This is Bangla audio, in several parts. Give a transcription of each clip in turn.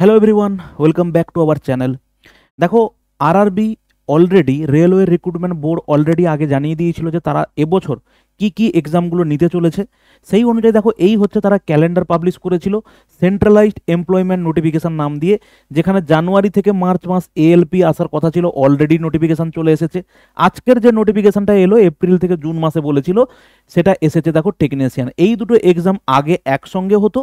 Hello everyone welcome back to our channel দেখো RRB already railway recruitment board already আগে জানিয়ে দিয়েছিল যে তারা এবছর কি কি এক্সামগুলো নিতে চলেছে সেই অনুযায়ী দেখো এই হচ্ছে তারা ক্যালেন্ডার পাবলিশ করেছিল সেন্ট্রালাইজড এমপ্লয়মেন্ট নোটিফিকেশান নাম দিয়ে যেখানে জানুয়ারি থেকে মার্চ মাস এএলপি আসার কথা ছিল অলরেডি নোটিফিকেশান চলে এসেছে আজকের যে নোটিফিকেশানটা এলো এপ্রিল থেকে জুন মাসে বলেছিল সেটা এসেছে দেখো টেকনিশিয়ান এই দুটো এক্সাম আগে একসঙ্গে হতো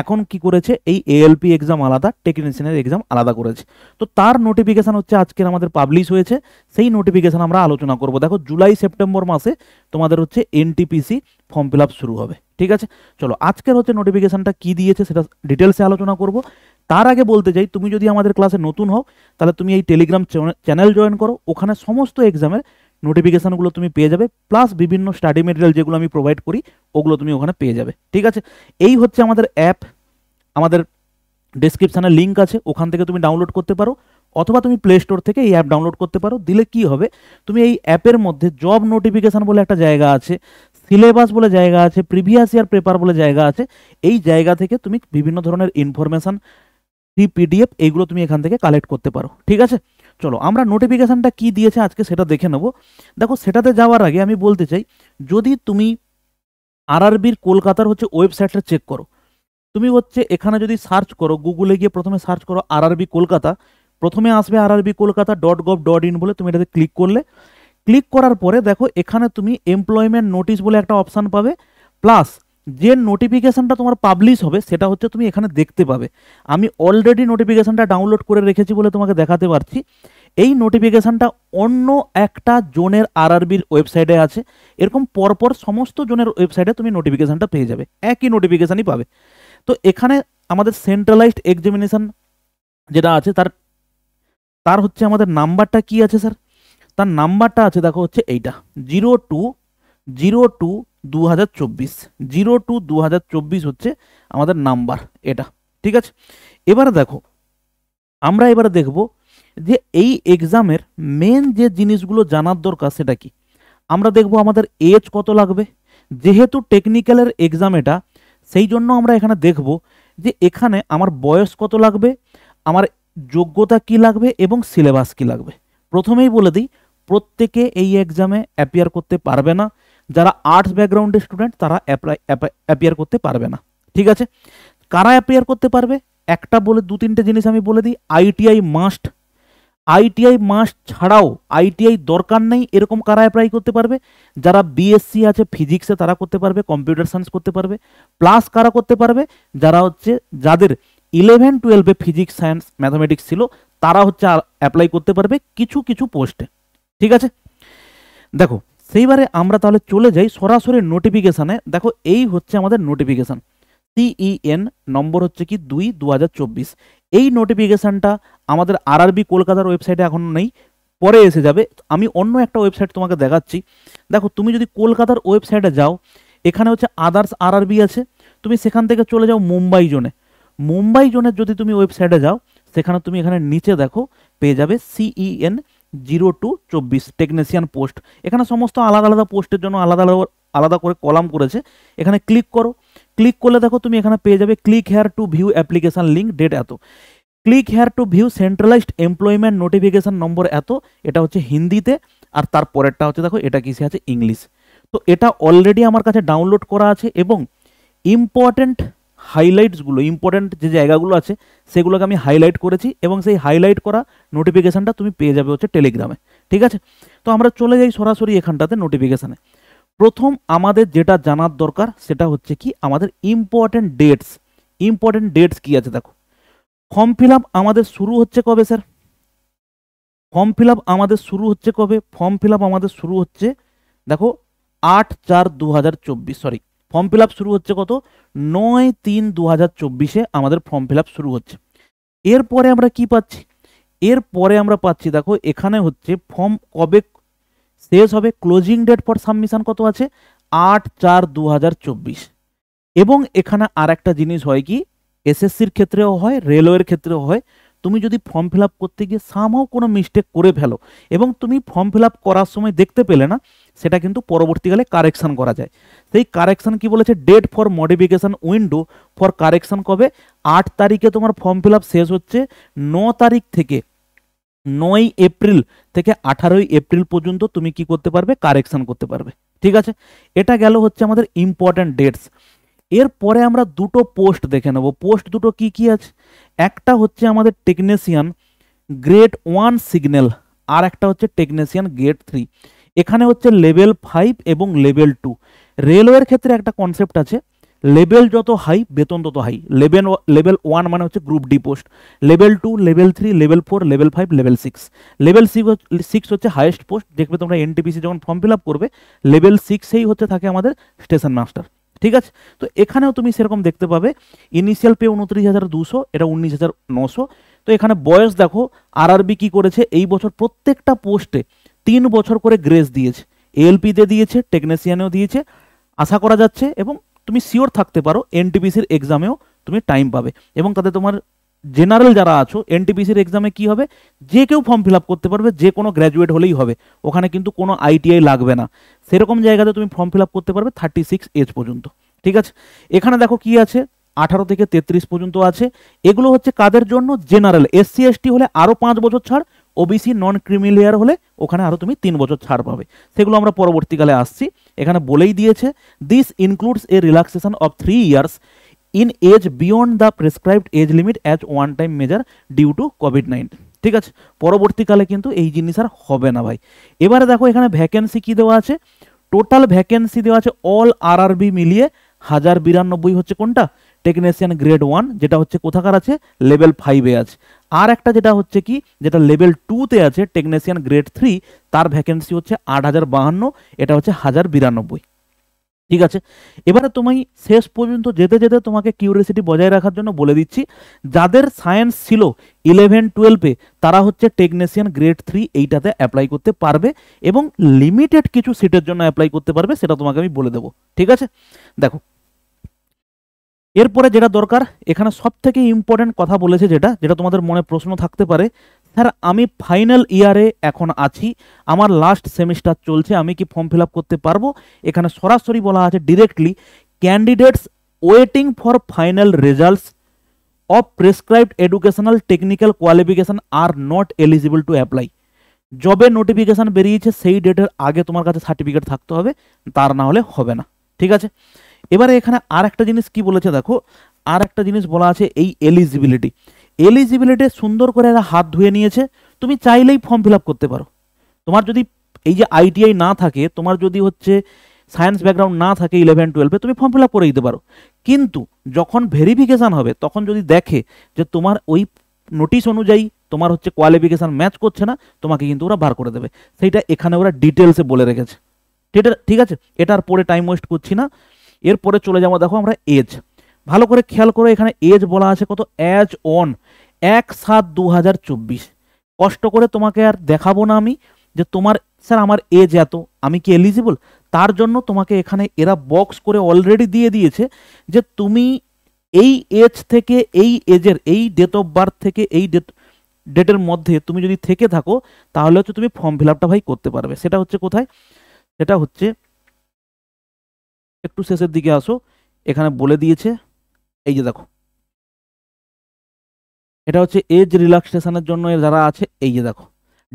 এখন কি করেছে এই এএলপি এক্সাম আলাদা টেকনিশিয়ানের এক্সাম আলাদা করেছে তো তার নোটিফিকেশান হচ্ছে আজকের আমাদের পাবলিশ হয়েছে সেই নোটিফিকেশান আমরা আলোচনা করব দেখো জুলাই সেপ্টেম্বর মাসে তোমাদের হচ্ছে এনটিপিসি ফর্ম ফিল শুরু হবে ঠিক আছে চলো আজকের হচ্ছে নোটিফিকেশানটা কি দিয়েছে সেটা ডিটেলসে আলোচনা করব তার আগে বলতে চাই তুমি যদি আমাদের ক্লাসে নতুন হও তাহলে তুমি এই টেলিগ্রাম চ্যানেল জয়েন করো ওখানে সমস্ত এক্সামের নোটিফিকেশানগুলো তুমি পেয়ে যাবে প্লাস বিভিন্ন স্টাডি মেটেরিয়াল যেগুলো আমি প্রোভাইড করি ওগুলো তুমি ওখানে পেয়ে যাবে ঠিক আছে এই হচ্ছে আমাদের অ্যাপ আমাদের ডিসক্রিপশানে লিঙ্ক আছে ওখান থেকে তুমি ডাউনলোড করতে পারো অথবা তুমি প্লে স্টোর থেকে এই অ্যাপ ডাউনলোড করতে পারো দিলে কি হবে তুমি এই অ্যাপের মধ্যে জব নোটিফিকেশান বলে একটা জায়গা আছে সিলেবাস বলে জায়গা আছে প্রিভিয়াস ইয়ার পেপার বলে জায়গা আছে এই জায়গা থেকে তুমি বিভিন্ন ধরনের ইনফরমেশান পিডিএফ এইগুলো তুমি এখান থেকে কালেক্ট করতে পারো ঠিক আছে চলো আমরা নোটিফিকেশানটা কি দিয়েছে আজকে সেটা দেখে নেব দেখো সেটাতে যাওয়ার আগে আমি বলতে চাই যদি তুমি আরআরবির কলকাতার হচ্ছে ওয়েবসাইটটা চেক করো তুমি হচ্ছে এখানে যদি সার্চ করো গুগলে গিয়ে প্রথমে সার্চ করো আরআরবি কলকাতা প্রথমে আসবে RRB Kolkata dot gov dot in বলে তুমি এটাতে ক্লিক করলে ক্লিক করার পরে দেখো এখানে তুমি এমপ্লয়মেন্ট নোটিশ বলে একটা অপশান পাবে প্লাস যে নোটিফিকেশানটা তোমার পাবলিশ হবে সেটা হচ্ছে তুমি এখানে দেখতে পাবে আমি অলরেডি নোটিফিকেশানটা ডাউনলোড করে রেখেছি বলে তোমাকে দেখাতে পারছি এই নোটিফিকেশানটা অন্য একটা জোনের আরআরবির ওয়েবসাইটে আছে এরকম পরপর সমস্ত জোনের ওয়েবসাইটে তুমি নোটিফিকেশানটা পেয়ে যাবে একই নোটিফিকেশানই পাবে তো এখানে আমাদের সেন্ট্রালাইজড এক্সামিনেশান যেটা আছে তার তার হচ্ছে আমাদের নাম্বারটা কি আছে স্যার তার নাম্বারটা আছে দেখো হচ্ছে এইটা জিরো টু জিরো টু দু হাজার চব্বিশ জিরো টু দু হাজার চব্বিশ হচ্ছে আমাদের নাম্বার এটা ঠিক আছে এবার দেখো আমরা এবার দেখব যে এই এক্সামের মেন যে জিনিসগুলো জানার দরকার সেটা কি আমরা দেখব আমাদের এজ কত লাগবে যেহেতু টেকনিক্যালের এক্সাম এটা সেই জন্য আমরা এখানে দেখব যে এখানে আমার বয়স কত লাগবে আমার যোগ্যতা কি লাগবে এবং সিলেবাস কি লাগবে প্রথমেই বলে দিই প্রত্যেকে এই এক্সামে অ্যাপিয়ার করতে পারবে না যারা আর্টস ব্যাকগ্রাউন্ডের স্টুডেন্ট তারা অ্যাপ্লাই অ্যাপিয়ার করতে পারবে না ঠিক আছে কারা অ্যাপিয়ার করতে পারবে একটা বলে দু তিনটে জিনিস আমি বলে দিই আইটিআই মাস্ট আইটিআই মাস্ট ছাড়াও আইটিআই দরকার নেই এরকম কারা অ্যাপ্লাই করতে পারবে যারা বিএসসি আছে ফিজিক্সে তারা করতে পারবে কম্পিউটার সায়েন্স করতে পারবে প্লাস কারা করতে পারবে যারা হচ্ছে যাদের ইলেভেন টুয়েলভে ফিজিক্স সায়েন্স ম্যাথামেটিক্স ছিল তারা হচ্ছে অ্যাপ্লাই করতে পারবে কিছু কিছু পোস্টে ঠিক আছে দেখো সেইবারে আমরা তাহলে চলে যাই সরাসরি নোটিফিকেশানে দেখো এই হচ্ছে আমাদের নোটিফিকেশান সিইএন e নম্বর হচ্ছে কি দুই দু এই নোটিফিকেশানটা আমাদের আরআরবি কলকাতার ওয়েবসাইটে এখনও নেই পরে এসে যাবে আমি অন্য একটা ওয়েবসাইট তোমাকে দেখাচ্ছি দেখো তুমি যদি কলকাতার ওয়েবসাইটে যাও এখানে হচ্ছে আদার্স আরআরবি আছে তুমি সেখান থেকে চলে যাও মুম্বাই জোনে মুম্বাই জোনের যদি তুমি ওয়েবসাইটে যাও সেখানে তুমি এখানে নিচে দেখো পেয়ে যাবে সিইএন জিরো টু চব্বিশ টেকনিশিয়ান পোস্ট এখানে সমস্ত আলাদা আলাদা পোস্টের জন্য আলাদা আলাদা আলাদা করে কলাম করেছে এখানে ক্লিক করো ক্লিক করলে দেখো তুমি এখানে পেয়ে যাবে click here to view application link date এত click here to view centralised employment notification number এত এটা হচ্ছে হিন্দিতে আর তারপরেরটা হচ্ছে দেখো এটা কিসে আছে ইংলিশ তো এটা অলরেডি আমার কাছে ডাউনলোড করা আছে এবং ইম্পর্ট্যান্ট হাইলাইটসগুলো ইম্পর্টেন্ট যে জায়গাগুলো আছে সেগুলোকে আমি হাইলাইট করেছি এবং সেই হাইলাইট করা নোটিফিকেশানটা তুমি পেয়ে যাবে হচ্ছে টেলিগ্রামে ঠিক আছে তো আমরা চলে যাই সরাসরি এখানটাতে নোটিফিকেশানে প্রথম আমাদের যেটা জানার দরকার সেটা হচ্ছে কি আমাদের ইম্পর্টেন্ট ডেটস ইম্পর্টেন্ট ডেটস কী আছে দেখো ফর্ম ফিল আমাদের শুরু হচ্ছে কবে স্যার ফর্ম ফিল আমাদের শুরু হচ্ছে কবে ফর্ম ফিল আমাদের শুরু হচ্ছে দেখো আট চার দু সরি ফর্ম ফিল শুরু হচ্ছে কত নয় তিন দু হাজার চব্বিশে আমাদের ফর্ম ফিল শুরু হচ্ছে এরপরে আমরা কি পাচ্ছি এরপরে আমরা পাচ্ছি দেখো এখানে হচ্ছে ফর্ম কবে শেষ হবে ক্লোজিং ডেট ফর সাবমিশন কত আছে আট চার দু এবং এখানে আর একটা জিনিস হয় কি এসএসসির ক্ষেত্রেও হয় রেলওয়ের ক্ষেত্রেও হয় তুমি যদি ফর্ম ফিল করতে গিয়ে সামহাও কোনো মিস্টেক করে ফেলো এবং তুমি ফর্ম ফিল করার সময় দেখতে পেলে না সেটা কিন্তু পরবর্তীকালে কারেকশান করা যায় সেই কারেকশান কি বলেছে date for modification window for correction কবে আট তারিখে তোমার ফর্ম ফিল শেষ হচ্ছে ন তারিখ থেকে নয় এপ্রিল থেকে আঠারোই এপ্রিল পর্যন্ত তুমি কি করতে পারবে কারেকশান করতে পারবে ঠিক আছে এটা গেল হচ্ছে আমাদের ইম্পর্ট্যান্ট ডেটস এরপরে আমরা দুটো পোস্ট দেখে নেব পোস্ট দুটো কি কি আছে একটা হচ্ছে আমাদের টেকনেশিয়ান গ্রেড ওয়ান সিগন্যাল আর একটা হচ্ছে টেকনেশিয়ান গ্রেড থ্রি এখানে হচ্ছে লেভেল ফাইভ এবং লেভেল টু রেলওয়ের ক্ষেত্রে একটা কনসেপ্ট আছে লেভেল যত হাই বেতন তত হাই লেভেল লেভেল ওয়ান মানে হচ্ছে group D post level two level three level four level five level six level six হচ্ছে হায়েস্ট পোস্ট দেখবে তোমরা এনটিপিসি যখন ফর্ম ফিল আপ করবে লেভেল সিক্সেই হচ্ছে থাকে আমাদের স্টেশন মাস্টার ঠিক আছে তো এখানেও তুমি সেরকম দেখতে পাবে ইনিশিয়াল পে উনত্রিশ হাজার দুশো এটা উনিশ হাজার নশো তো এখানে বয়স দেখো আর আরবি কী করেছে এই বছর প্রত্যেকটা পোস্টে তিন বছর করে গ্রেস দিয়েছে এলপিতে দিয়েছে টেকনিশিয়ানেও দিয়েছে আশা করা যাচ্ছে এবং তুমি শিওর থাকতে পারো এনটিপিসির এক্সামেও তুমি টাইম পাবে এবং তাতে তোমার জেনারেল যারা আছো এনটিপিসির এক্সামে কি হবে যে কেউ ফর্ম ফিল আপ করতে পারবে যে কোনো গ্র্যাজুয়েট হলেই হবে ওখানে কিন্তু কোনো আইটিআই লাগবে না সেরকম জায়গাতে তুমি ফর্ম ফিল আপ করতে পারবে থার্টি সিক্স এজ পর্যন্ত ঠিক আছে এখানে দেখো কি আছে আঠারো থেকে তেত্রিশ পর্যন্ত আছে এগুলো হচ্ছে কাদের জন্য জেনারেল এসসি এসটি হলে আরও পাঁচ বছর ছাড় ওবিসি নন ক্রিমিলিয়ার হলে ওখানে আরও তুমি তিন বছর ছাড় পাবে সেগুলো আমরা পরবর্তীকালে আসছি এখানে বলেই দিয়েছে this includes a relaxation of three years in age beyond the prescribed age limit as one time measure due to COVID 19 ঠিক আছে পরবর্তীকালে কিন্তু এই জিনিস আর হবে না ভাই এবারে দেখো এখানে ভ্যাকেন্সি কী দেওয়া আছে টোটাল ভ্যাকেন্সি দেওয়া আছে অল আর আর বি মিলিয়ে হাজার বিরানব্বই হচ্ছে কোনটা টেকনিশিয়ান গ্রেড ওয়ান যেটা হচ্ছে কোথাকার আছে লেভেল ফাইভে আছে আর একটা যেটা হচ্ছে কি যেটা লেভেল টুতে আছে টেকনিশিয়ান গ্রেড থ্রি তার ভ্যাকেন্সি হচ্ছে আট হাজার বাহান্ন এটা হচ্ছে হাজার বিরানব্বই ঠিক আছে এবারে তোমায় শেষ পর্যন্ত যেতে যেতে তোমাকে কিউরিয়াসিটি বজায় রাখার জন্য বলে দিচ্ছি যাদের সায়েন্স ছিল ইলেভেন টুয়েলভে তারা হচ্ছে টেকনিশিয়ান গ্রেড থ্রি এইটাতে অ্যাপ্লাই করতে পারবে এবং লিমিটেড কিছু সিটের জন্য অ্যাপ্লাই করতে পারবে সেটা তোমাকে আমি বলে দেবো ঠিক আছে দেখো এরপরে যেটা দরকার এখানে সব থেকে ইম্পর্টেন্ট কথা বলেছে যেটা যেটা তোমাদের মনে প্রশ্ন থাকতে পারে স্যার আমি ফাইনাল ইয়ারে এখন আছি আমার লাস্ট সেমিস্টার চলছে আমি কি ফর্ম ফিল আপ করতে পারবো এখানে সরাসরি বলা আছে directly candidates waiting for final results of prescribed educational technical qualification are not eligible to apply জবে নোটিফিকেশান বেরিয়েছে সেই ডেটের আগে তোমার কাছে সার্টিফিকেট থাকতে হবে তার না হলে হবে না ঠিক আছে এবারে এখানে আর একটা জিনিস কি বলেছে দেখো আর একটা জিনিস বলা আছে এই এলিজিবিলিটি এলিজিবিলিটি সুন্দর করে এরা হাত ধুয়ে নিয়েছে তুমি চাইলেই ফর্ম ফিল করতে পারো তোমার যদি এই যে আইটিআই না থাকে তোমার যদি হচ্ছে সায়েন্স ব্যাকগ্রাউন্ড না থাকে ইলেভেন টুয়েলভে তুমি ফর্ম ফিল করে দিতে পারো কিন্তু যখন ভেরিফিকেশান হবে তখন যদি দেখে যে তোমার ওই নোটিশ অনুযায়ী তোমার হচ্ছে কোয়ালিফিকেশান ম্যাচ করছে না তোমাকে কিন্তু ওরা বার করে দেবে সেইটা এখানে ওরা ডিটেলসে বলে রেখেছে ঠিক ঠিক আছে এটার পরে টাইম ওয়েস্ট করছি না এরপরে চলে যাবো দেখো আমরা এজ ভালো করে খেয়াল করো এখানে এজ বলা আছে কত অ্যাজ অন এক সাত দু হাজার চব্বিশ কষ্ট করে তোমাকে আর দেখাবো না আমি যে তোমার স্যার আমার এজ এত আমি কি এলিজিবল তার জন্য তোমাকে এখানে এরা বক্স করে অলরেডি দিয়ে দিয়েছে যে তুমি এই এজ থেকে এই এজের এই ডেট অফ বার্থ থেকে এই ডেট ডেটের মধ্যে তুমি যদি থেকে থাকো তাহলে হচ্ছে তুমি ফর্ম ফিল আপটা ভাই করতে পারবে সেটা হচ্ছে কোথায় সেটা হচ্ছে একটু শেষের দিকে আসো এখানে বলে দিয়েছে এই যে দেখো এটা হচ্ছে এজ রিল্যাক্সেশনের জন্য যারা আছে এই যে দেখো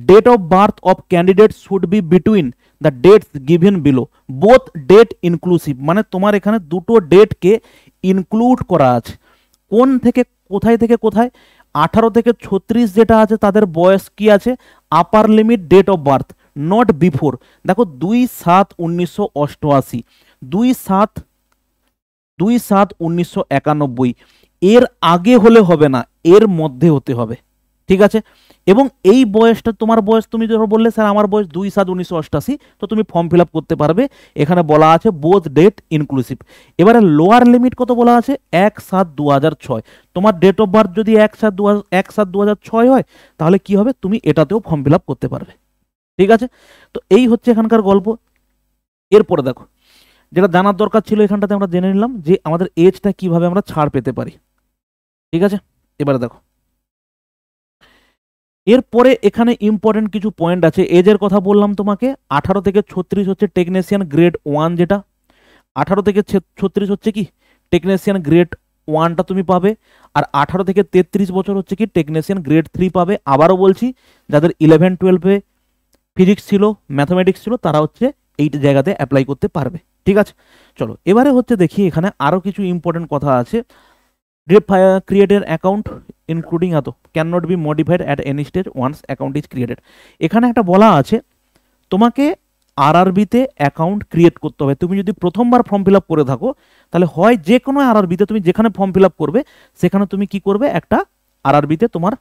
date of birth of candidate should be between the dates given below both date inclusive মানে তোমার এখানে দুটো ডেটকে ইনক্লুড করা আছে কোন থেকে কোথায় থেকে কোথায় আঠারো থেকে ছত্রিশ যেটা আছে তাদের বয়স কি আছে upper limit date of birth not before দেখো দুই সাত উনিশশো অষ্টআশি দুই সাত দুই সাত উনিশশো একানব্বই এর আগে হলে হবে না এর মধ্যে হতে হবে ঠিক আছে এবং এই বয়সটা তোমার বয়স তুমি যখন বললে স্যার আমার বয়স দুই সাত উনিশশো অষ্টাশি তো তুমি ফর্ম ফিল আপ করতে পারবে এখানে বলা আছে বোথ ডেট ইনক্লুসিভ এবারে লোয়ার লিমিট কত বলা আছে এক সাত দু হাজার ছয় তোমার ডেট অফ বার্থ যদি এক সাত দু এক সাত দু হাজার ছয় হয় তাহলে কি হবে তুমি এটাতেও ফর্ম ফিল আপ করতে পারবে ঠিক আছে তো এই হচ্ছে এখানকার গল্প এরপরে দেখো যেটা জানার দরকার ছিল এখানটাতে আমরা জেনে নিলাম যে আমাদের এজটা কিভাবে আমরা ছাড় পেতে পারি ঠিক আছে এবারে দেখো এরপরে এখানে ইম্পর্টেন্ট কিছু পয়েন্ট আছে এজের কথা বললাম তোমাকে আঠারো থেকে ছত্রিশ হচ্ছে টেকনিশিয়ান গ্রেড ওয়ান যেটা আঠারো থেকে ছত্রিশ হচ্ছে কি টেকনিশিয়ান গ্রেড ওয়ানটা তুমি পাবে আর আঠারো থেকে তেত্রিশ বছর হচ্ছে কি টেকনিশিয়ান গ্রেড থ্রি পাবে আবারও বলছি যাদের ইলেভেন টুয়েলভে ফিজিক্স ছিল ম্যাথামেটিক্স ছিল তারা হচ্ছে এই জায়গাতে অ্যাপ্লাই করতে পারবে ঠিক আছে চলো এবারে হচ্ছে দেখি এখানে আরও কিছু ইম্পর্টেন্ট কথা আছে create an account including আদৌ can not be modified at any stage once account is created এখানে একটা বলা আছে তোমাকে আরআরবিতে অ্যাকাউন্ট ক্রিয়েট করতে হবে তুমি যদি প্রথমবার ফর্ম ফিল আপ করে থাকো তাহলে হয় যে কোনো আরআরবিতে তুমি যেখানে ফর্ম ফিল আপ করবে সেখানে তুমি কি করবে একটা আরআরবিতে তোমার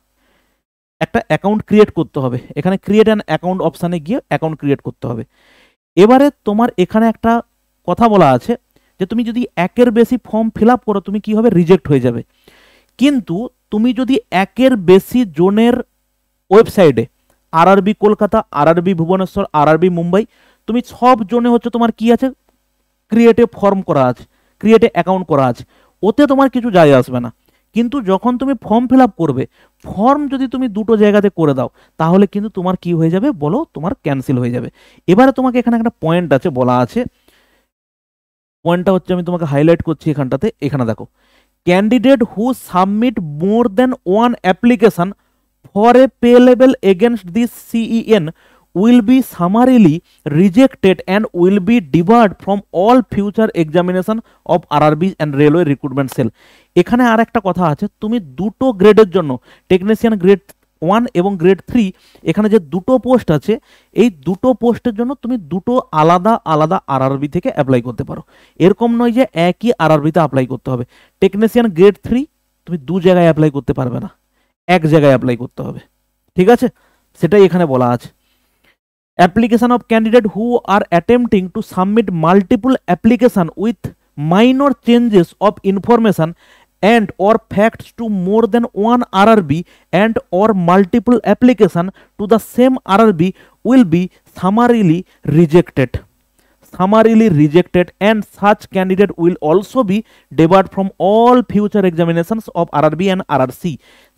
একটা অ্যাকাউন্ট ক্রিয়েট করতে হবে এখানে ক্রিয়েট অ্যান অ্যাকাউন্ট অপশানে গিয়ে অ্যাকাউন্ট ক্রিয়েট করতে হবে এবারে তোমার এখানে একটা কথা বলা আছে যে তুমি যদি একের বেশি ফর্ম ফিল আপ করো তুমি কি হবে রিজেক্ট হয়ে যাবে কিন্তু তুমি যদি একের বেশি জোনের ওয়েবসাইটে R B Kolkata R B Bhubaneswar R B Mumbai তুমি সব জোনে হচ্ছে তোমার কি আছে ক্রিয়েটে ফর্ম করা আছে ক্রিয়েটে অ্যাকাউন্ট করা আছে ওতে তোমার কিছু যায় আসবে না কিন্তু যখন তুমি ফর্ম ফিল আপ করবে ফর্ম যদি তুমি দুটো জায়গাতে করে দাও তাহলে কিন্তু তোমার কি হয়ে যাবে বলো তোমার ক্যান্সেল হয়ে যাবে এবারে তোমাকে এখানে একটা পয়েন্ট আছে বলা আছে পয়েন্টটা হচ্ছে আমি তোমাকে হাইলাইট করছি এখানটাতে এখানে দেখো candidate who submit more than one application for a pay level against this CEN will be summarily rejected and will be debarred from all future examination আর RRB and railway recruitment cell এখানে আর একটা কথা আছে তুমি দুটো গ্রেডের জন্য টেকনিশিয়ান গ্রেড ওয়ান এবং গ্রেড থ্রি এখানে যে দুটো পোস্ট আছে এই দুটো পোস্টের জন্য তুমি দুটো আলাদা আলাদা আরআরবি থেকে অ্যাপ্লাই করতে পারো এরকম নয় যে একই আরআরবিতে অ্যাপ্লাই করতে হবে টেকনিশিয়ান গ্রেড থ্রি তুমি দু জায়গায় অ্যাপ্লাই করতে পারবে না এক জায়গায় অ্যাপ্লাই করতে হবে ঠিক আছে সেটাই এখানে বলা আছে application of candidate who are attempting to submit multiple application with minor changes of information and or facts to more than one RRB and or multiple application to the same RRB will be summarily rejected. Summarily rejected and such candidate will also be debarred from all future examinations of RRB and RRC.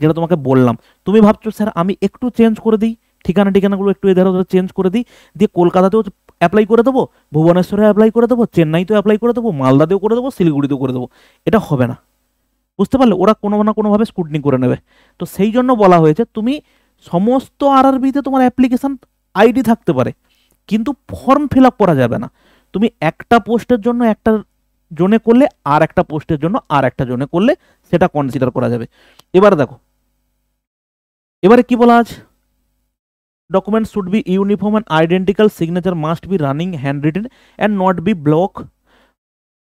যেটা তোমাকে বললাম তুমি ভাবছো স্যার আমি একটু চেঞ্জ করে দিই ঠিকানা ঠিকানাগুলো একটু এধার ওধার চেঞ্জ করে দিই দিয়ে কলকাতাতেও অ্যাপ্লাই করে দেবো ভুবনেশ্বরে অ্যাপ্লাই করে দেবো চেন্নাইতেও অ্যাপ্লাই করে দেবো মালদাতেও করে দেবো শিলিগুড়িতেও করে দেবো এটা হবে না বুঝতে পারলে ওরা কোনো না কোনোভাবে স্কুটনি করে নেবে তো সেই জন্য বলা হয়েছে তুমি সমস্ত আরআরবিতে তোমার অ্যাপ্লিকেশান আইডি থাকতে পারে কিন্তু ফর্ম ফিল আপ করা যাবে না তুমি একটা পোস্টের জন্য একটা জোনে করলে আর একটা পোস্টের জন্য আর একটা জোনে করলে সেটা কনসিডার করা যাবে এবার দেখো এবারে কি বলা আছে document should be uniform and identical signature must be running hand written and not be block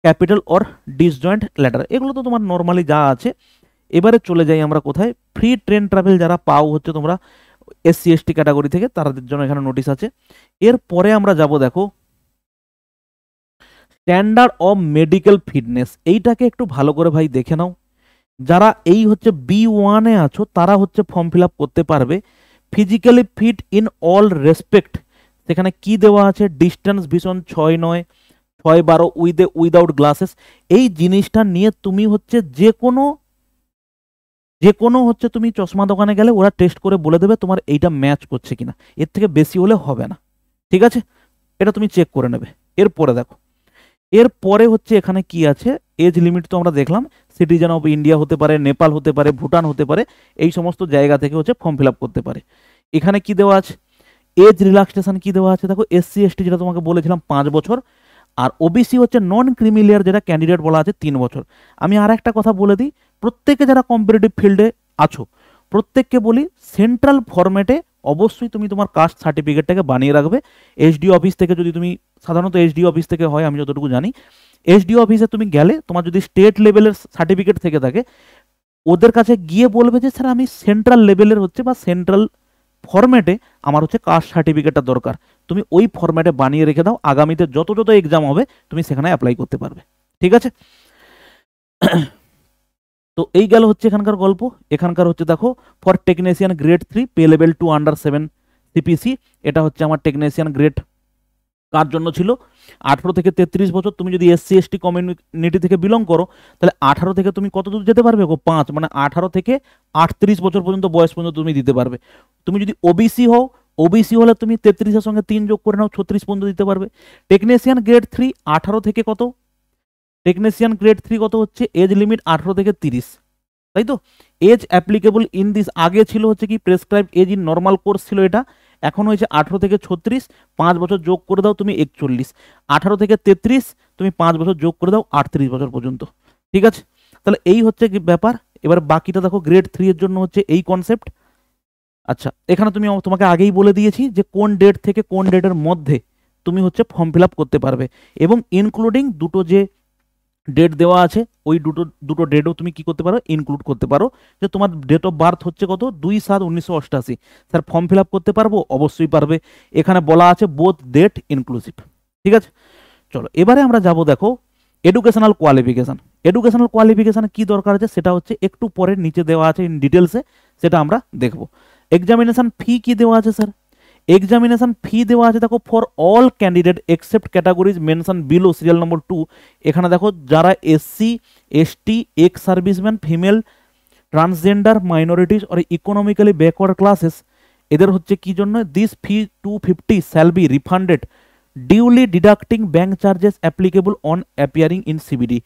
capital or disjoint letter এগুলো তো তোমার নর্মালি যা আছে এবারে চলে যাই আমরা কোথায় ফ্রি ট্রেন ট্রাভেল যারা পাও হচ্ছে তোমরা এসসি এসটি ক্যাটাগরি থেকে তাদের জন্য এখানে নোটিশ আছে এরপরে আমরা যাব দেখো স্ট্যান্ডার্ড অফ মেডিকেল ফিটনেস এইটাকে একটু ভালো করে ভাই দেখে নাও যারা এই হচ্ছে বি ওয়ানে আছো তারা হচ্ছে ফর্ম ফিল করতে পারবে physically fit in all respect সেখানে কি দেওয়া আছে ডিস্টেন্স ভীষণ ছয় নয় ছয় বারো উইদে উইদাউট গ্লাসেস এই জিনিসটা নিয়ে তুমি হচ্ছে যে কোনো যে কোনো হচ্ছে তুমি চশমা দোকানে গেলে ওরা টেস্ট করে বলে দেবে তোমার এইটা ম্যাচ করছে কিনা এর থেকে বেশি হলে হবে না ঠিক আছে এটা তুমি চেক করে নেবে এরপরে দেখো এরপরে হচ্ছে এখানে কি আছে এজ লিমিট তো আমরা দেখলাম সিটিজেন অফ ইন্ডিয়া হতে পারে নেপাল হতে পারে ভুটান হতে পারে এই সমস্ত জায়গা থেকে হচ্ছে ফর্ম ফিল করতে পারে এখানে কি দেওয়া আছে এজ রিল্যাক্সেশন কি দেওয়া আছে দেখো এসসি এসটি যেটা তোমাকে বলেছিলাম পাঁচ বছর আর ওবিসি হচ্ছে নন ক্রিমিলিয়ার যেটা ক্যান্ডিডেট বলা আছে তিন বছর আমি আর একটা কথা বলে দিই প্রত্যেকে যারা কম্পিটিটিভ ফিল্ডে আছো প্রত্যেককে বলি সেন্ট্রাল ফরম্যাটে অবশ্যই তুমি তোমার কাস্ট সার্টিফিকেটটাকে বানিয়ে রাখবে এইচডি অফিস থেকে যদি তুমি সাধারণত এইচডি অফিস থেকে হয় আমি যতটুকু জানি এইচডি অফিসে তুমি গেলে তোমার যদি স্টেট লেভেলের সার্টিফিকেট থেকে থাকে ওদের কাছে গিয়ে বলবে যে স্যার আমি সেন্ট্রাল লেভেলের হচ্ছে বা সেন্ট্রাল ফরম্যাটে আমার হচ্ছে কাস্ট সার্টিফিকেটটা দরকার তুমি ওই ফরম্যাটে বানিয়ে রেখে দাও আগামীতে যত যত এক্সাম হবে তুমি সেখানে অ্যাপ্লাই করতে পারবে ঠিক আছে তো এই গেল হচ্ছে এখানকার গল্প এখানকার হচ্ছে দেখো for technician grade three pay level two under seven CPC এটা হচ্ছে আমার টেকনিশিয়ান গ্রেড কার জন্য ছিল আঠেরো থেকে তেত্রিশ বছর তুমি যদি এসসি এসটি কমিউনিটি থেকে বিলং করো তাহলে আঠারো থেকে তুমি কত দূর যেতে পারবে গো পাঁচ মানে আঠারো থেকে আটত্রিশ বছর পর্যন্ত বয়স পর্যন্ত তুমি দিতে পারবে তুমি যদি ওবিসি হও ওবিসি হলে তুমি তেত্রিশের সঙ্গে তিন যোগ করে নাও ছত্রিশ পর্যন্ত দিতে পারবে টেকনিশিয়ান গ্রেড থ্রি আঠারো থেকে কত টেকনিশিয়ান গ্রেড থ্রি কত হচ্ছে এজ লিমিট আঠারো থেকে তিরিশ তাই তো এজ অ্যাপ্লিকেবল ইন দিস আগে ছিল হচ্ছে কি prescribe age in normal course ছিল এটা এখন হয়েছে আঠারো থেকে ছত্রিশ পাঁচ বছর যোগ করে দাও তুমি একচল্লিশ আঠারো থেকে তেত্রিশ তুমি পাঁচ বছর যোগ করে দাও আটত্রিশ বছর পর্যন্ত ঠিক আছে তাহলে এই হচ্ছে ব্যাপার এবার বাকিটা দেখো গ্রেড থ্রি এর জন্য হচ্ছে এই কনসেপ্ট আচ্ছা এখানে তুমি তোমাকে আগেই বলে দিয়েছি যে কোন ডেট থেকে কোন ডেটের মধ্যে তুমি হচ্ছে ফর্ম ফিল করতে পারবে এবং ইনক্লুডিং দুটো যে ডেট দেওয়া আছে ওই দুটো দুটো ডেটও তুমি কি করতে পারো ইনক্লুড করতে পারো যে তোমার ডেট অফ বার্থ হচ্ছে কত দুই সাত উনিশশো অষ্টাশি স্যার ফর্ম ফিল করতে পারবো অবশ্যই পারবে এখানে বলা আছে বোথ ডেট ইনক্লুসিভ ঠিক আছে চলো এবারে আমরা যাব দেখো এডুকেশনাল কোয়ালিফিকেশান এডুকেশনাল কোয়ালিফিকেশান কি দরকার আছে সেটা হচ্ছে একটু পরে নিচে দেওয়া আছে ইন ডিটেলসে সেটা আমরা দেখবো এক্সামিনেশান ফি কি দেওয়া আছে স্যার এক্সামিনেশান ফি দেওয়া আছে দেখো for all candidate except categories mention below serial number two এখানে দেখো যারা SC ST ex serviceman female transgender minorities or economically backward classes এদের হচ্ছে কি জন্য this fee two fifty shall be refunded duly deducting bank charges applicable on appearing in CBT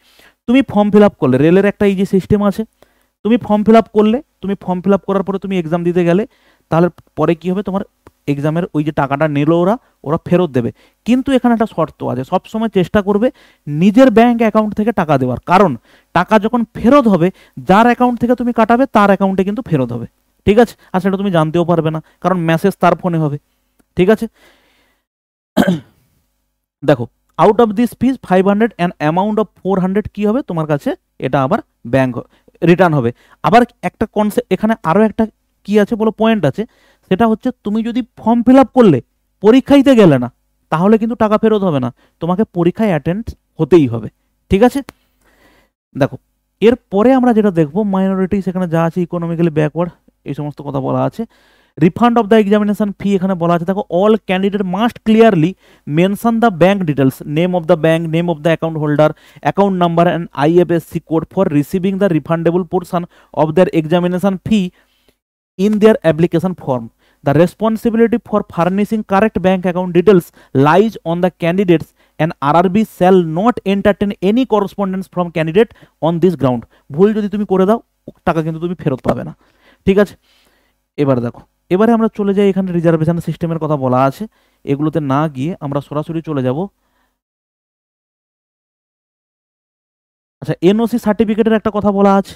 তুমি ফর্ম ফিল আপ করলে রেলের একটা এই যে সিস্টেম আছে তুমি ফর্ম ফিল আপ করলে তুমি ফর্ম ফিল আপ করার পরে তুমি এক্সাম দিতে গেলে তাহলে পরে কি হবে তোমার এক্সামের ওই যে টাকাটা নিল ওরা ওরা ফেরত দেবে কিন্তু এখানে একটা শর্ত আছে সবসময় চেষ্টা করবে নিজের ব্যাংক অ্যাকাউন্ট থেকে টাকা দেওয়ার কারণ টাকা যখন ফেরত হবে যার অ্যাকাউন্ট থেকে তুমি কাটাবে তার অ্যাকাউন্টে কিন্তু ফেরত হবে ঠিক আছে আর সেটা তুমি জানতেও পারবে না কারণ মেসেজ তার ফোনে হবে ঠিক আছে দেখো out of this fees five hundred and amount of four hundred কী হবে তোমার কাছে এটা আবার ব্যাংক রিটার্ন হবে আবার একটা কনসেপ্ট এখানে আরও একটা কি আছে বলো পয়েন্ট আছে সেটা হচ্ছে তুমি যদি ফর্ম ফিল আপ করলে দিতে গেলে না তাহলে কিন্তু টাকা ফেরত হবে না তোমাকে পরীক্ষায় অ্যাটেন্ড হতেই হবে ঠিক আছে দেখো এরপরে আমরা যেটা দেখবো মাইনরিটি সেখানে যা আছে ইকোনমিক্যালি ব্যাকওয়ার্ড এই সমস্ত কথা বলা আছে refund of the examination fee এখানে বলা আছে দেখো all candidate must clearly mention the bank details name of the bank name of the account holder account number and IFSC code for receiving the refundable portion of their examination fee in their application form the for furnishing correct bank account details lies on the candidates and R R B shall not entertain any correspondence from candidate on this ground ভুল যদি তুমি করে দাও টাকা কিন্তু তুমি ফেরত পাবে না ঠিক আছে এবার দেখো এবারে আমরা চলে যাই এখানে রিজার্ভেশন সিস্টেমের কথা বলা আছে এগুলোতে না গিয়ে আমরা সরাসরি চলে যাব আচ্ছা এনওসি সার্টিফিকেটের একটা কথা বলা আছে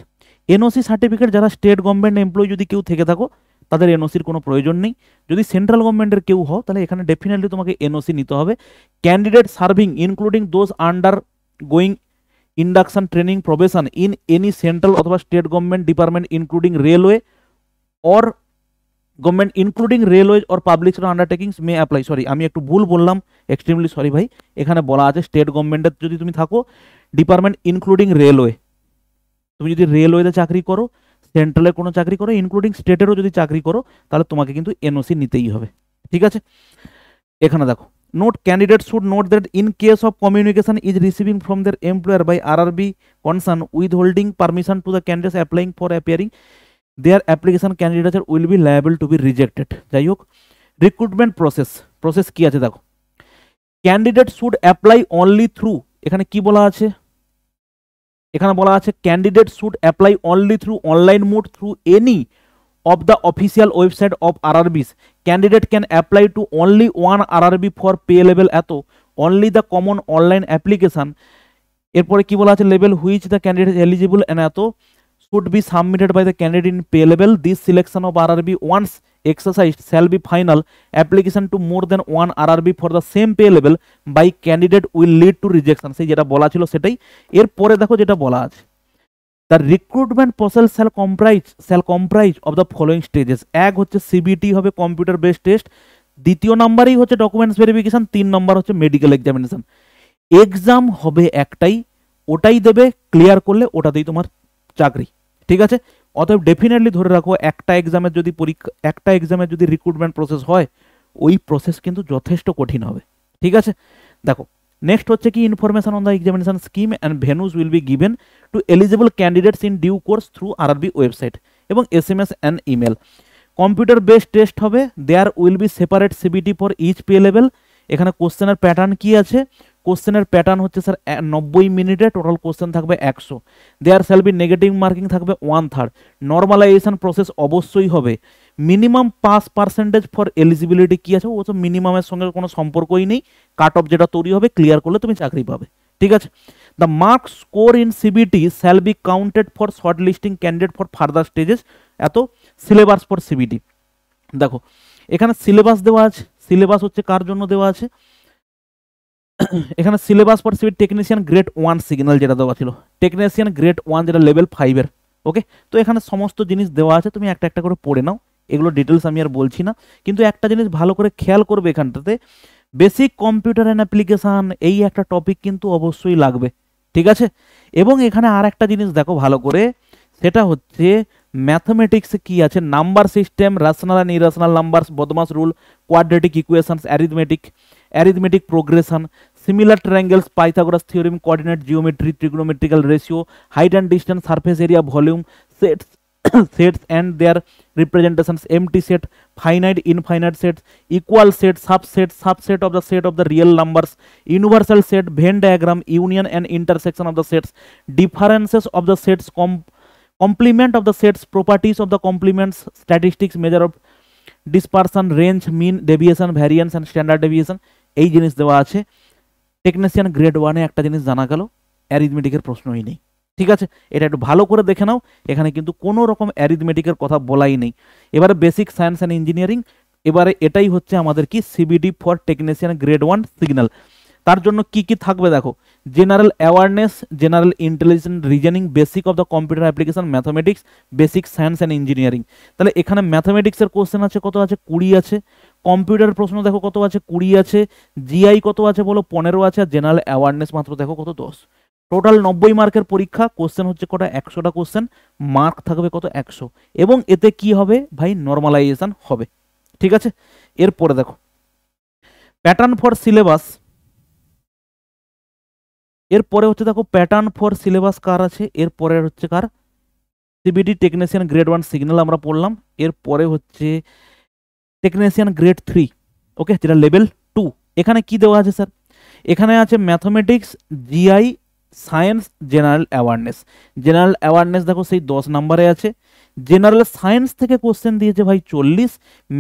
এনওসি সার্টিফিকেট যারা স্টেট গভর্নমেন্ট এমপ্লয় যদি কেউ থেকে থাকো তাদের এনওসির কোনো প্রয়োজন নেই যদি সেন্ট্রাল গভর্নমেন্টের কেউ হও তাহলে এখানে ডেফিনেটলি তোমাকে এনওসি নিতে হবে candidate serving including those undergoing induction training probation in any central অথবা state government department including railway or government including railways or public undertakings may apply sorry আমি একটু ভুল বললাম এক্সট্রিমলি সরি ভাই এখানে বলা আছে স্টেট গভর্নমেন্টের যদি তুমি থাকো ডিপার্টমেন্ট ইনক্লুডিং রেলওয়ে তুমি যদি রেলওয়েতে চাকরি করো সেন্ট্রালের কোনো চাকরি করো ইনক্লুডিং স্টেটেরও যদি চাকরি করো তাহলে তোমাকে কিন্তু এনওসি নিতেই হবে ঠিক আছে এখানে দেখো note candidate should note that in case of communication is receiving from their employer by R R B concern withholding permission to the candidates applying for appearing their application ক্যান্ডিডেটের will be liable to be rejected যাই হোক রিক্রুটমেন্ট প্রসেস প্রসেস কী আছে দেখো candidate should apply only through এখানে কি বলা আছে এখানে বলা আছে candidate should apply only through online mode through any of the official website of R RBs candidate can apply to only one R B for pay level এত only the common online application এরপরে কি বলা আছে level which the candidate eligible এন এত should be submitted by the candidate in payable. This selection of RRB once exercised shall be final. Application to more than one RRB for the same pay level by candidate will lead to rejection. সেই যেটা বলা ছিল সেটাই এরপরে দেখো যেটা বলা আছে the recruitment process shall comprise shall comprise of the following stages এক হচ্ছে সিবিটি হবে কম্পিউটার বেস টেস্ট দ্বিতীয় নাম্বারেই হচ্ছে ডকুমেন্টস ভেরিফিকেশন তিন নম্বর হচ্ছে মেডিকেল এক্সামিনেশন এক্সাম হবে একটাই ওটাই দেবে ক্লিয়ার করলে ওটাতেই তোমার চাকরি ঠিক আছে অতএব ডেফিনেটলি ধরে রাখো একটা এক্সামের যদি পরীক্ষা একটা এক্সামের যদি রিক্রুটমেন্ট প্রসেস হয় ওই প্রসেস কিন্তু যথেষ্ট কঠিন হবে ঠিক আছে দেখো নেক্সট হচ্ছে কি information on the examination scheme and venues will be given to eligible candidates in due course through RB website এবং S M S and email computer base test হবে there will be separate CBT for each pay level এখানে কোশ্চেনের প্যাটার্ন কি আছে কোশ্চেনের প্যাটার্ন হচ্ছে স্যার নব্বই মিনিটে টোটাল কোশ্চেন থাকবে একশো there shall be negative marking থাকবে ওয়ান থার্ড নর্মালাইজেশন প্রসেস অবশ্যই হবে মিনিমাম পাঁচ পার্সেন্টেজ ফর এলিজিবিলিটি কি আছে ও মিনিমামের সঙ্গে কোনো সম্পর্কই নেই কাট অফ যেটা তৈরি হবে ক্লিয়ার করলে তুমি চাকরি পাবে ঠিক আছে the mark score in CBT shall be counted for shortlisting candidate for further stages এত সিলেবাস ফর সিবিটি দেখো এখানে সিলেবাস দেওয়া আছে সিলেবাস হচ্ছে কার জন্য দেওয়া আছে এখানে সিলেবাস পার্সিভেট টেকনিশিয়ান গ্রেড ওয়ান সিগন্যাল যেটা দেওয়া ছিল টেকনিশিয়ান গ্রেড ওয়ান যেটা লেভেল ফাইভের ওকে তো এখানে সমস্ত জিনিস দেওয়া আছে তুমি একটা একটা করে পড়ে নাও এগুলো ডিটেলস আমি আর বলছি না কিন্তু একটা জিনিস ভালো করে খেয়াল করবে এখানটাতে বেসিক কম্পিউটার অ্যান্ড অ্যাপ্লিকেশান এই একটা টপিক কিন্তু অবশ্যই লাগবে ঠিক আছে এবং এখানে আর একটা জিনিস দেখো ভালো করে সেটা হচ্ছে ম্যাথমেটিক্সে কি আছে number system rational and irrational number BODMAS rule quadratic equations arithmetic arithmetic progression similar triangles pythagoras theorem coordinate geometry trigonometrical ratio height and distance surface area volume sets sets and their representations empty set finite infinite sets equal set subset subset of the set of the real numbers universal set venn diagram union and intersection of the sets differences of the sets com complement of the sets properties of the complements statistics measure of dispersion range mean deviation variance and standard deviation এই জিনিস দেওয়া আছে টেকনিশিয়ান গ্রেড ওয়ানে একটা জিনিস জানা গেল অ্যারিথমেটিকের প্রশ্নই নেই ঠিক আছে এটা একটু ভালো করে দেখে নাও এখানে কিন্তু কোনো রকম অ্যারিথমেটিকের কথা বলাই নেই এবারে বেসিক সায়েন্স অ্যান্ড ইঞ্জিনিয়ারিং এবারে এটাই হচ্ছে আমাদের কি CBT for technician grade one signal তার জন্য কি কি থাকবে দেখো general awareness general intelligent reasoning basic of the computer application mathematics basic science and engineering তাহলে এখানে ম্যাথমেটিক্সের কোশ্চেন আছে কত আছে কুড়ি আছে কম্পিউটার প্রশ্ন দেখো কত আছে কুড়ি আছে জিআই কত আছে বলো পনেরো আছে আর জেনারেল অ্যাওয়ারনেস মাত্র দেখো কত দশ টোটাল নব্বই মার্কের পরীক্ষা কোশ্চেন হচ্ছে কটা একশোটা কোশ্চেন মার্ক থাকবে কত একশো এবং এতে কি হবে ভাই নর্মালাইজেশন হবে ঠিক আছে এরপরে দেখো প্যাটার্ন ফর সিলেবাস এরপরে হচ্ছে দেখো প্যাটার্ন ফর সিলেবাস কার আছে এরপরে হচ্ছে কার CBT technician grade one signal আমরা পড়লাম এরপরে হচ্ছে টেকনিশিয়ান গ্রেড থ্রি ওকে যেটা লেভেল টু এখানে কি দেওয়া আছে স্যার এখানে আছে mathematics GI science general awareness general awareness দেখো সেই দশ নম্বরে আছে জেনারেল সায়েন্স থেকে কোশ্চেন দিয়েছে ভাই চল্লিশ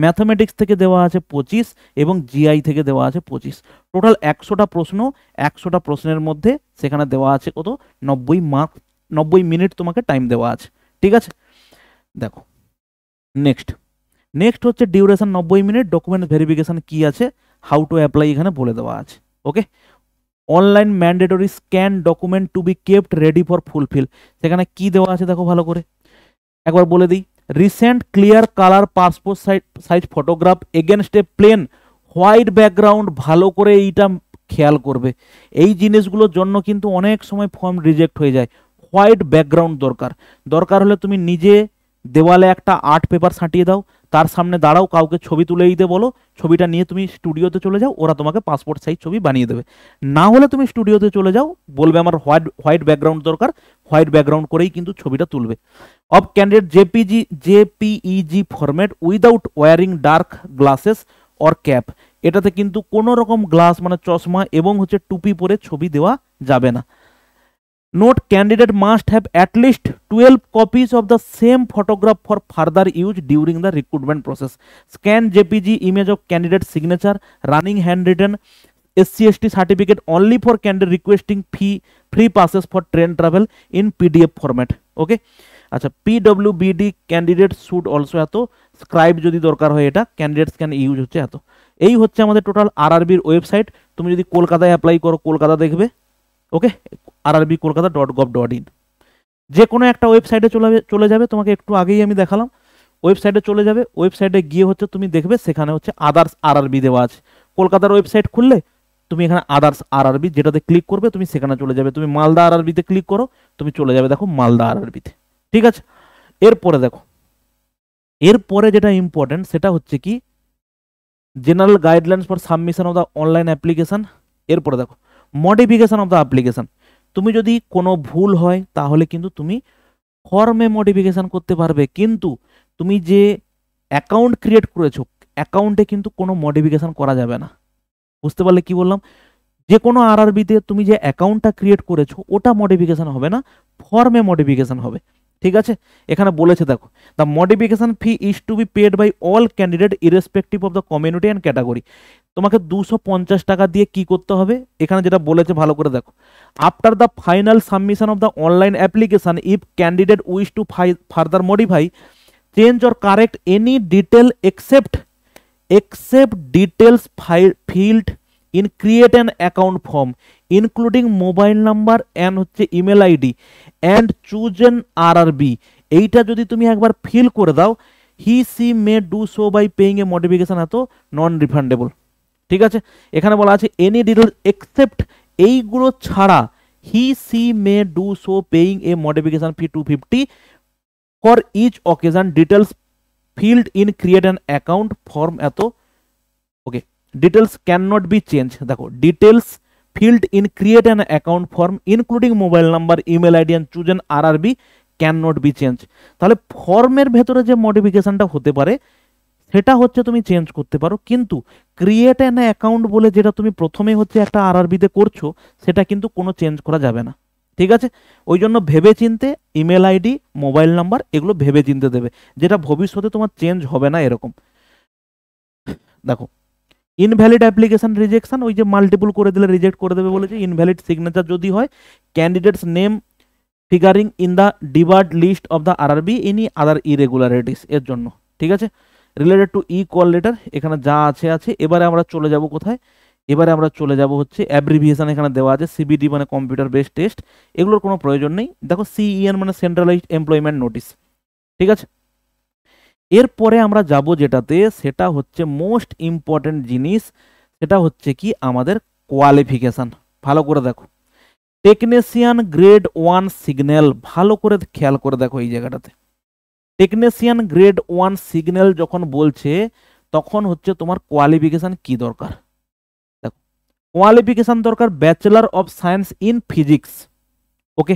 ম্যাথামেটিক্স থেকে দেওয়া আছে পঁচিশ এবং জিআই থেকে দেওয়া আছে পঁচিশ টোটাল একশোটা প্রশ্ন একশোটা প্রশ্নের মধ্যে সেখানে দেওয়া আছে কত নব্বই মার্ক নব্বই মিনিট তোমাকে টাইম দেওয়া আছে ঠিক আছে দেখো নেক্সট নেক্সট হচ্ছে ডিউরেশন নব্বই মিনিট ডকুমেন্ট ভেরিফিকেশান কি আছে হাউ টু অ্যাপ্লাই এখানে বলে দেওয়া আছে okay online mandatory scan document to be kept ready for fulfil সেখানে কি দেওয়া আছে দেখো ভালো করে একবার বলে দিই recent clear colour passport size size photograph against a plain white background ভালো করে এইটা খেয়াল করবে এই জিনিসগুলোর জন্য কিন্তু অনেক সময় ফর্ম রিজেক্ট হয়ে যায় হোয়াইট ব্যাকগ্রাউন্ড দরকার দরকার হলে তুমি নিজে দেওয়ালে একটা আর্ট পেপার সাঁটিয়ে দাও তার সামনে দাঁড়াও কাউকে ছবি তুলে দিতে বলো ছবিটা নিয়ে তুমি স্টুডিওতে চলে যাও ওরা তোমাকে পাসপোর্ট সাইজ ছবি বানিয়ে দেবে না হলে তুমি স্টুডিওতে চলে যাও বলবে আমার হোয়াইট হোয়াইট ব্যাকগ্রাউন্ড দরকার হোয়াইট ব্যাকগ্রাউন্ড করেই কিন্তু ছবিটা তুলবে of candidate JPG, JPEG format without wearing dark glasses or cap. এটাতে কিন্তু কোনো রকম গ্লাস মানে চশমা এবং হচ্ছে টুপি পরে ছবি দেওয়া যাবে না note candidate must have at least twelve copies of the same photograph for further use during the recruitment process scan JPG image of candidate signature running hand return SC ST certificate only for candidate requesting fee free passes for train travel in pdf format okay আচ্ছা বিডি ক্যান্ডিডেট শুড অলসো এত স্ক্রাইব যদি দরকার হয় এটা ক্যান্ডিডেটস ক্যান ইউজ হচ্ছে এত এই হচ্ছে আমাদের টোটাল আরবির ওয়েবসাইট তুমি যদি কলকাতায় অ্যাপ্লাই করো কলকাতা দেখবে okay RRB Kolkata dot gov dot in যে কোনো একটা ওয়েবসাইটে চলে চলে যাবে তোমাকে একটু আগেই আমি দেখালাম ওয়েবসাইটে চলে যাবে ওয়েবসাইটে গিয়ে হচ্ছে তুমি দেখবে সেখানে হচ্ছে আদার্স আরআরবি দেওয়া আছে কলকাতার ওয়েবসাইট খুললে তুমি এখানে আদার্স আরআরবি যেটাতে ক্লিক করবে তুমি সেখানে চলে যাবে তুমি মালদা আরআরবিতে ক্লিক করো তুমি চলে যাবে দেখো মালদা আর আরবিতে ঠিক আছে এরপরে দেখো এরপরে যেটা ইম্পর্টেন্ট সেটা হচ্ছে কি general guidelines for submission of the online application এরপরে দেখো মডিফিকেশান অফ দ্য অ্যাপ্লিকেশান তুমি যদি কোনো ভুল হয় তাহলে কিন্তু তুমি ফর্মে মডিফিকেশান করতে পারবে কিন্তু তুমি যে অ্যাকাউন্ট ক্রিয়েট করেছো অ্যাকাউন্টে কিন্তু কোনো মডিফিকেশান করা যাবে না বুঝতে পারলে কি বললাম যে কোনো আর তুমি যে অ্যাকাউন্টটা ক্রিয়েট করেছো ওটা মডিফিকেশান হবে না ফর্মে মডিফিকেশান হবে ঠিক আছে এখানে বলেছে দেখো the modification fee is to be paid by all candidate irrespective of the community and category তোমাকে দুশো পঞ্চাশ টাকা দিয়ে কি করতে হবে এখানে যেটা বলেছে ভালো করে দেখো after the final submission of the online application if candidate wish to further modify change or correct any detail except except details field in create an account form including mobile number and হচ্ছে email ID and chosen R R B এইটা যদি তুমি একবার ফিল করে দাও he she may do so by paying a modification এত নন রিফান্ডেবল ঠিক আছে এখানে বলা আছে এনি ডিটেলস এক্সেপ্ট এইগুলো ছাড়া he she may do so paying a modification fee two fifty for each occasion details field in create an account form এত okay details can not be change দেখো details field in create an account form including mobile number email id and R B rrb cannot be changed তাহলে ফর্মের ভেতরে যে মডিফিকেশনটা হতে পারে সেটা হচ্ছে তুমি চেঞ্জ করতে পারো কিন্তু ক্রিয়েট অ্যান অ্যাকাউন্ট বলে যেটা তুমি প্রথমে হচ্ছে একটা আর আরবিতে করছো সেটা কিন্তু কোনো চেঞ্জ করা যাবে না ঠিক আছে ওই জন্য ভেবে চিনতে ইমেল আইডি মোবাইল নাম্বার এগুলো ভেবে চিনতে দেবে যেটা ভবিষ্যতে তোমার চেঞ্জ হবে না এরকম দেখো ইনভ্যালিড অ্যাপ্লিকেশন রিজেকশন ওই যে মাল্টিপুল করে দিলে রিজেক্ট করে দেবে বলেছে ইনভ্যালিড সিগনেচার যদি হয় candidates name figuring in the debarred list of the R B any other irregularities এর জন্য ঠিক আছে related to e call letter এখানে যা আছে আছে এবারে আমরা চলে যাব কোথায় এবারে আমরা চলে যাব হচ্ছে অ্যাব্রিভিয়েশন এখানে দেওয়া আছে সিবিডি মানে কম্পিউটার বেস টেস্ট এগুলোর কোনো প্রয়োজন নেই দেখো সিইএন e মানে সেন্ট্রালাইজড এমপ্লয়মেন্ট নোটিস ঠিক আছে এরপরে আমরা যাব যেটাতে সেটা হচ্ছে মোস্ট ইম্পর্টেন্ট জিনিস সেটা হচ্ছে কি আমাদের কোয়ালিফিকেশান ভালো করে দেখো টেকনিশিয়ান গ্রেড ওয়ান সিগন্যাল ভালো করে খেয়াল করে দেখো এই জায়গাটাতে টেকনিশিয়ান গ্রেড ওয়ান সিগন্যাল যখন বলছে তখন হচ্ছে তোমার কোয়ালিফিকেশান কি দরকার দেখো কোয়ালিফিকেশান দরকার bachelor of science in physics okay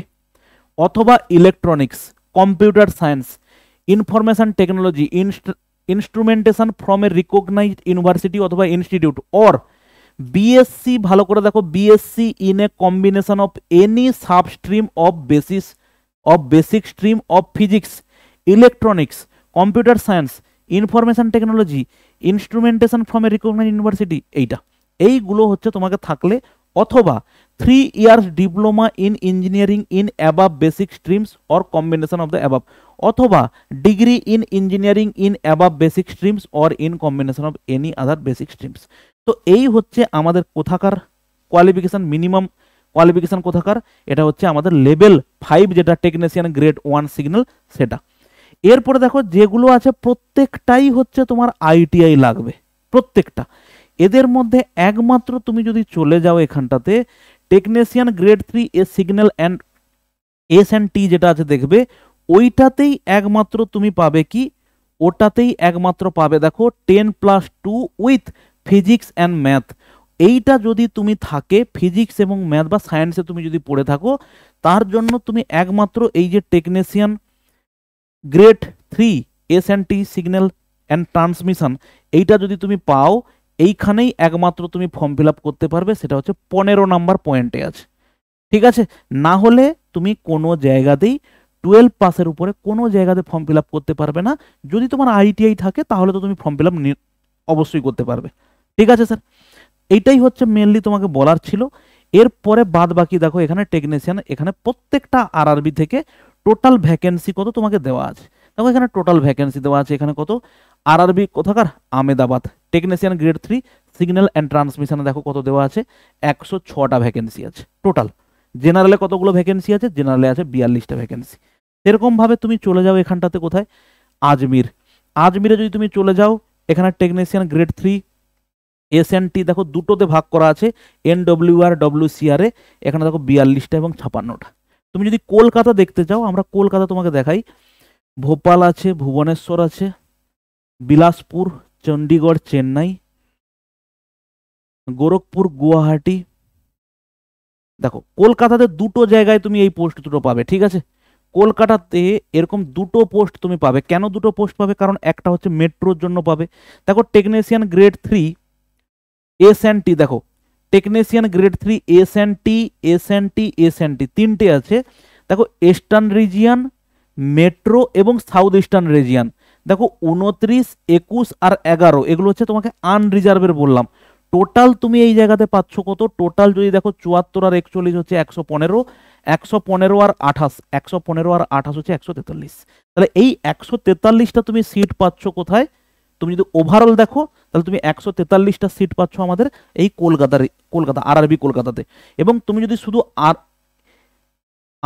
অথবা electronics computer science information technology instrumentation from a recognised university অথবা ইনস্টিটিউট অর বিএসসি ভালো করে দেখো BSc in a combination of any substream of basis of basic stream of physics electronics computer science information technology instrumentation from a recognise university এইটা এইগুলো হচ্ছে তোমাকে থাকলে অথবা three years diploma in engineering in above basic streams or combination of the above অথবা degree in engineering in above basic streams or in combination of any other basic streams তো এই হচ্ছে আমাদের কোথাকার কোয়ালিফিকেশান মিনিমাম কোয়ালিফিকেশান কোথাকার এটা হচ্ছে আমাদের লেভেল ফাইভ যেটা টেকনিশিয়ান গ্রেড ওয়ান সিগন্যাল সেটা এরপরে দেখো যেগুলো আছে প্রত্যেকটাই হচ্ছে তোমার আইটিআই লাগবে প্রত্যেকটা এদের মধ্যে একমাত্র তুমি যদি চলে যাও এখানটাতে টেকনিশিয়ান গ্রেড থ্রি এ signal and S and T যেটা আছে দেখবে ওইটাতেই একমাত্র তুমি পাবে কি ওটাতেই একমাত্র পাবে দেখো ten plus two with physics and math এইটা যদি তুমি থাকে ফিজিক্স এবং ম্যাথ বা সায়েন্সে তুমি যদি পড়ে থাকো তার জন্য তুমি একমাত্র এই যে technician grade three S and T signal and transmission এইটা যদি তুমি পাও এইখানেই একমাত্র তুমি ফর্ম ফিল করতে পারবে সেটা হচ্ছে পনেরো নাম্বার পয়েন্টে আছে ঠিক আছে না হলে তুমি কোনো জায়গাতেই টুয়েলভ পাসের উপরে কোনো জায়গাতে ফর্ম ফিল করতে পারবে না যদি তোমার আইটিআই থাকে তাহলে তো তুমি ফর্ম ফিল অবশ্যই করতে পারবে ঠিক আছে স্যার এইটাই হচ্ছে মেনলি তোমাকে বলার ছিল এরপরে বাদ বাকি দেখো এখানে টেকনিশিয়ান এখানে প্রত্যেকটা আরআরবি থেকে টোটাল ভ্যাকেন্সি কত তোমাকে দেওয়া আছে দেখো এখানে টোটাল ভ্যাকেন্সি দেওয়া আছে এখানে কত আরআরবি কোথাকার Ahmedabad technician grade three signal and ট্রান্সমিশনে দেখো কত দেওয়া আছে একশো ছটা ভ্যাকেন্সি আছে টোটাল জেনারেলে কতগুলো ভ্যাকেন্সি আছে জেনারেলে আছে বিয়াল্লিশটা ভ্যাকেন্সি এরকমভাবে তুমি চলে যাও এখানটাতে কোথায় আজমির আজমিরে যদি তুমি চলে যাও এখানে technician grade three S N T দেখো দুটোতে ভাগ করা আছে এন ডব্লিউ আর ডব্লিউ এ এখানে দেখো বিয়াল্লিশটা এবং ছাপান্নটা তুমি যদি কলকাতা দেখতে চাও আমরা কলকাতা তোমাকে দেখাই ভোপাল আছে ভুবনেশ্বর আছে বিলাসপুর চণ্ডীগড় চেন্নাই গোরখপুর গুয়াহাটি দেখো কলকাতাতে দুটো জায়গায় তুমি এই পোস্ট দুটো পাবে ঠিক আছে কলকাতাতে এরকম দুটো পোস্ট তুমি পাবে কেন দুটো পোস্ট পাবে কারণ একটা হচ্ছে মেট্রোর জন্য পাবে দেখো technician grade three S N T দেখো technician grade three S N T S N T S N T তিনটে আছে দেখো ইস্টার্ন রিজিয়ান মেট্রো এবং সাউথ ইস্টার্ন রিজিয়ান দেখো উনত্রিশ একুশ আর এগারো এগুলো হচ্ছে তোমাকে আনরিজার্ভের বললাম টোটাল তুমি এই জায়গাতে পাচ্ছ কত টোটাল যদি দেখো চুয়াত্তর আর একচল্লিশ হচ্ছে একশো পনেরো একশো পনেরো আর আঠাশ একশো পনেরো আর আঠাশ হচ্ছে একশো তেতাল্লিশ তাহলে এই একশো তেতাল্লিশটা তুমি সিট পাচ্ছ কোথায় তুমি যদি ওভারঅল দেখো তাহলে তুমি একশো তেতাল্লিশটা সিট পাচ্ছ আমাদের এই কলকাতার কলকাতা আর কলকাতাতে এবং তুমি যদি শুধু আর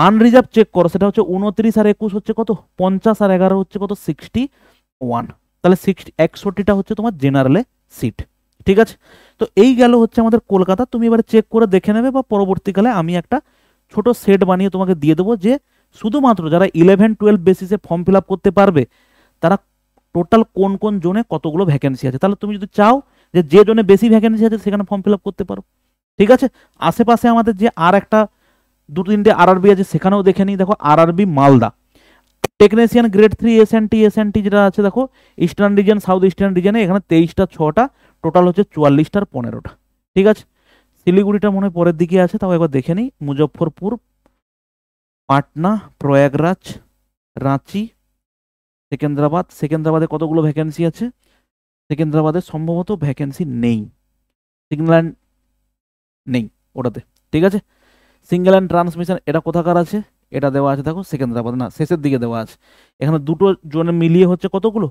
আনরিজার্ভ চেক করো সেটা হচ্ছে উনত্রিশ আর একুশ হচ্ছে কত পঞ্চাশ আর এগারো হচ্ছে কত সিক্সটি ওয়ান তাহলে সিক্সটি একষট্টিটা হচ্ছে তোমার জেনারেলে সিট ঠিক আছে তো এই গেল হচ্ছে আমাদের কলকাতা তুমি এবার চেক করে দেখে নেবে বা পরবর্তীকালে আমি একটা ছোট সেট বানিয়ে তোমাকে দিয়ে দেবো যে শুধুমাত্র যারা ইলেভেন টুয়েলভ বেসিসে ফর্ম ফিল করতে পারবে তারা টোটাল কোন কোন জোনে কতগুলো ভ্যাকেন্সি আছে তাহলে তুমি যদি চাও যে যে জোনে বেশি ভ্যাকেন্সি আছে সেখানে ফর্ম ফিল করতে পারো ঠিক আছে আশেপাশে আমাদের যে আর একটা দু তিনটে আরআরবি আছে সেখানেও দেখে নিই দেখো RRB Malda technician grade three S N T S N T যেটা আছে দেখো ইস্টার্ন রিজিয়ান সাউথ ইস্টার্ন রিজিয়ানে এখানে তেইশটা ছটা টোটাল হচ্ছে চুয়াল্লিশটার পনেরোটা ঠিক আছে শিলিগুড়িটা মনে হয় পরের দিকে আছে তাও একবার দেখে নিই মুজফ্ফরপুর পাটনা প্রয়াগরাজ রাঁচি সেকেন্দ্রাবাদ সেকেন্দ্রাবাদে কতগুলো ভ্যাকেন্সি আছে সেকেন্দ্রাবাদে সম্ভবত ভ্যাকেন্সি নেই সিগন্যাল্যান্ড নেই ওটাতে ঠিক আছে সিঙ্গেল অ্যান্ড ট্রান্সমিশন এটা কোথাকার আছে এটা দেওয়া আছে দেখো সেকেন্দ্রাবাদ না শেষের দিকে দেওয়া আছে এখানে দুটো জোনে মিলিয়ে হচ্ছে কতগুলো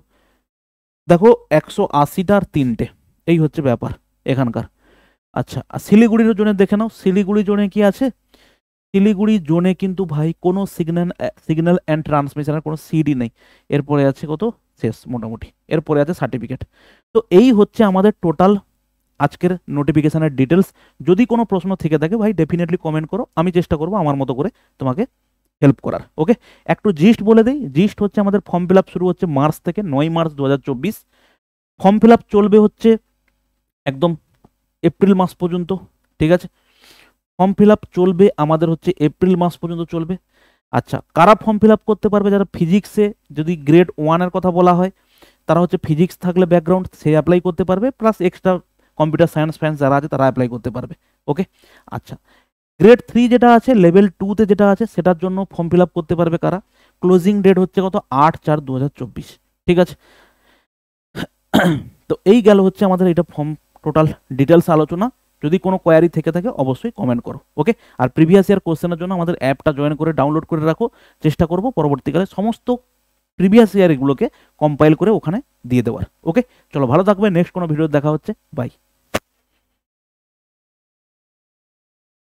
দেখো একশো আশিটা আর তিনটে এই হচ্ছে ব্যাপার এখানকার আচ্ছা আর শিলিগুড়ির জোনে দেখে নাও শিলিগুড়ি জোনে কি আছে শিলিগুড়ি জোনে কিন্তু ভাই কোনো সিগন্যাল সিগন্যাল অ্যান্ড ট্রান্সমিশনের কোনো সিডি নেই এরপরে আছে কত শেষ মোটামুটি এরপরে আছে সার্টিফিকেট তো এই হচ্ছে আমাদের টোটাল আজকের নোটিফিকেশানের ডিটেলস যদি কোনো প্রশ্ন থেকে থাকে ভাই ডেফিনেটলি কমেন্ট করো আমি চেষ্টা করবো আমার মতো করে তোমাকে হেল্প করার ওকে একটু জিস্ট বলে দিই জিস্ট হচ্ছে আমাদের ফর্ম ফিল শুরু হচ্ছে মার্চ থেকে নয় মার্চ দু ফর্ম ফিল চলবে হচ্ছে একদম এপ্রিল মাস পর্যন্ত ঠিক আছে ফর্ম ফিল চলবে আমাদের হচ্ছে এপ্রিল মাস পর্যন্ত চলবে আচ্ছা কারা ফর্ম ফিল করতে পারবে যারা ফিজিক্সে যদি গ্রেড ওয়ানের কথা বলা হয় তারা হচ্ছে ফিজিক্স থাকলে ব্যাকগ্রাউন্ড সে অ্যাপ্লাই করতে পারবে plus extra computer science fans যারা আছে তারা অ্যাপ্লাই করতে পারবে ওকে আচ্ছা গ্রেড থ্রি যেটা আছে লেভেল টুতে যেটা আছে সেটার জন্য ফর্ম ফিল আপ করতে পারবে কারা ক্লোজিং ডেট হচ্ছে কত আট চার দু ঠিক আছে তো এই গেল হচ্ছে আমাদের এটা ফর্ম টোটাল ডিটেলস আলোচনা যদি কোনো কোয়ারি থেকে থাকে অবশ্যই কমেন্ট করো ওকে আর প্রিভিয়াস ইয়ার কোশ্চেনের জন্য আমাদের অ্যাপটা জয়েন করে ডাউনলোড করে রাখো চেষ্টা করব পরবর্তীকালে সমস্ত প্রিভিয়াস ইয়ার এগুলোকে কম্পাইল করে ওখানে দিয়ে দেওয়ার ওকে চলো ভালো থাকবে নেক্সট কোনো ভিডিও দেখা হচ্ছে বাই